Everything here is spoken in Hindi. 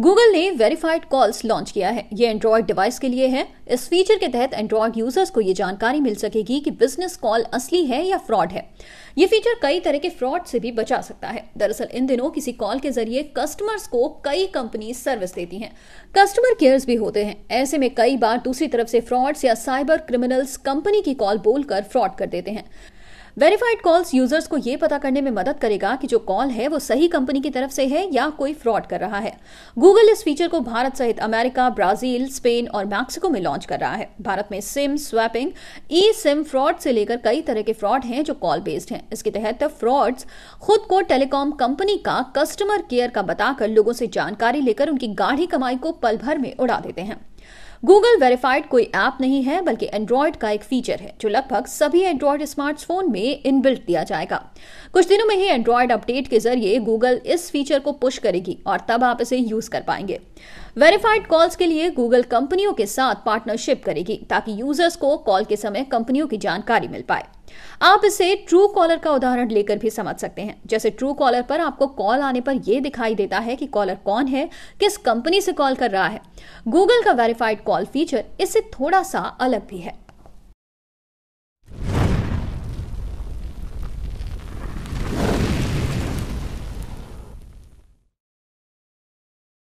गूगल ने वेरीफाइड कॉल्स लॉन्च किया है ये एंड्रॉयड डिवाइस के लिए है इस फीचर के तहत एंड्रॉयड यूजर्स को ये जानकारी मिल सकेगी कि बिजनेस कॉल असली है या फ्रॉड है ये फीचर कई तरह के फ्रॉड से भी बचा सकता है दरअसल इन दिनों किसी कॉल के जरिए कस्टमर्स को कई कंपनी सर्विस देती हैं कस्टमर केयर्स भी होते हैं ऐसे में कई बार दूसरी तरफ से फ्रॉड्स या साइबर क्रिमिनल्स कंपनी की कॉल बोलकर फ्रॉड कर देते हैं वेरीफाइड कॉल्स यूजर्स को यह पता करने में मदद करेगा कि जो कॉल है वो सही कंपनी की तरफ से है या कोई फ्रॉड कर रहा है गूगल इस फीचर को भारत सहित अमेरिका ब्राजील स्पेन और मैक्सिको में लॉन्च कर रहा है भारत में SIM swapping e SIM fraud से लेकर कई तरह के फ्रॉड हैं जो कॉल बेस्ड हैं इसके तहत फ्रॉड्स खुद को टेलीकॉम कंपनी का कस्टमर केयर का बताकर लोगों से जानकारी लेकर उनकी गाढ़ी कमाई को पल भर में उड़ा देते हैं गूगल वेरीफाइड कोई ऐप नहीं है बल्कि एंड्रॉयड का एक फीचर है जो लगभग सभी एंड्रॉयड स्मार्टफोन में इनबिल्ट दिया जाएगा कुछ दिनों में ही एंड्रॉयड अपडेट के जरिए गूगल इस फीचर को पुश करेगी और तब आप इसे यूज कर पाएंगे वेरीफाइड कॉल्स के लिए गूगल कंपनियों के साथ पार्टनरशिप करेगी ताकि यूजर्स को कॉल के समय कंपनियों की जानकारी मिल पाए आप इसे ट्रू कॉलर का उदाहरण लेकर भी समझ सकते हैं जैसे ट्रू कॉलर पर आपको कॉल आने पर यह दिखाई देता है कि कॉलर कौन है किस कंपनी से कॉल कर रहा है गूगल का वेरीफाइड कॉल फीचर इससे थोड़ा सा अलग भी है